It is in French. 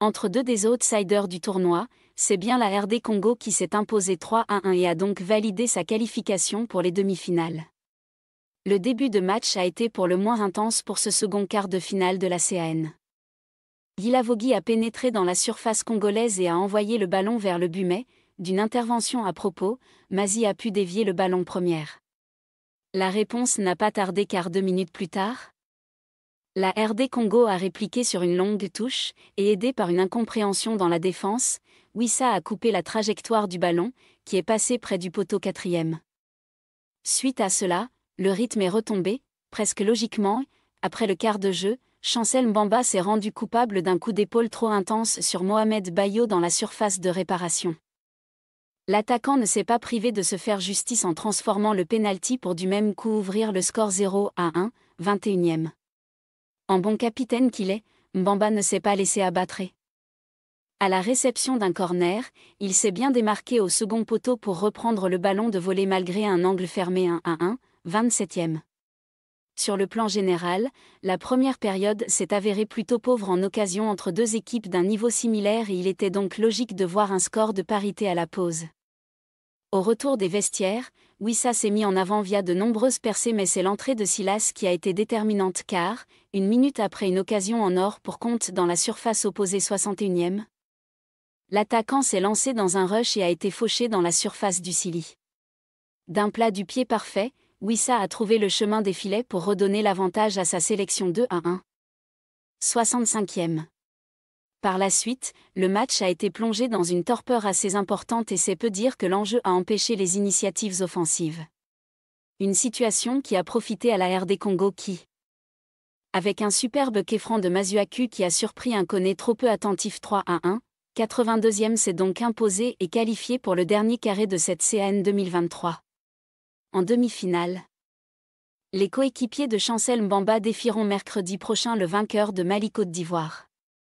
Entre deux des outsiders du tournoi, c'est bien la RD Congo qui s'est imposée 3 à 1 et a donc validé sa qualification pour les demi-finales. Le début de match a été pour le moins intense pour ce second quart de finale de la CAN. Guilavogui a pénétré dans la surface congolaise et a envoyé le ballon vers le bumet, d'une intervention à propos, Mazi a pu dévier le ballon première. La réponse n'a pas tardé car deux minutes plus tard, la RD Congo a répliqué sur une longue touche, et aidé par une incompréhension dans la défense, Wissa a coupé la trajectoire du ballon, qui est passé près du poteau quatrième. Suite à cela, le rythme est retombé, presque logiquement, après le quart de jeu, Chancel Mbamba s'est rendu coupable d'un coup d'épaule trop intense sur Mohamed Bayo dans la surface de réparation. L'attaquant ne s'est pas privé de se faire justice en transformant le pénalty pour du même coup ouvrir le score 0 à 1, 21e. En bon capitaine qu'il est, Mbamba ne s'est pas laissé abattre. À la réception d'un corner, il s'est bien démarqué au second poteau pour reprendre le ballon de voler malgré un angle fermé 1 à 1, 27e. Sur le plan général, la première période s'est avérée plutôt pauvre en occasion entre deux équipes d'un niveau similaire et il était donc logique de voir un score de parité à la pause. Au retour des vestiaires, Wissa s'est mis en avant via de nombreuses percées mais c'est l'entrée de Silas qui a été déterminante car, une minute après une occasion en or pour compte dans la surface opposée 61e, l'attaquant s'est lancé dans un rush et a été fauché dans la surface du Sili. D'un plat du pied parfait, Wissa a trouvé le chemin des filets pour redonner l'avantage à sa sélection 2 à 1. 65e. Par la suite, le match a été plongé dans une torpeur assez importante et c'est peu dire que l'enjeu a empêché les initiatives offensives. Une situation qui a profité à la RD Congo qui, avec un superbe Kefran de Masuaku qui a surpris un conné trop peu attentif 3 à 1, 82e s'est donc imposé et qualifié pour le dernier carré de cette CN 2023. En demi-finale, les coéquipiers de Chancel Mbamba défieront mercredi prochain le vainqueur de Mali Côte d'Ivoire.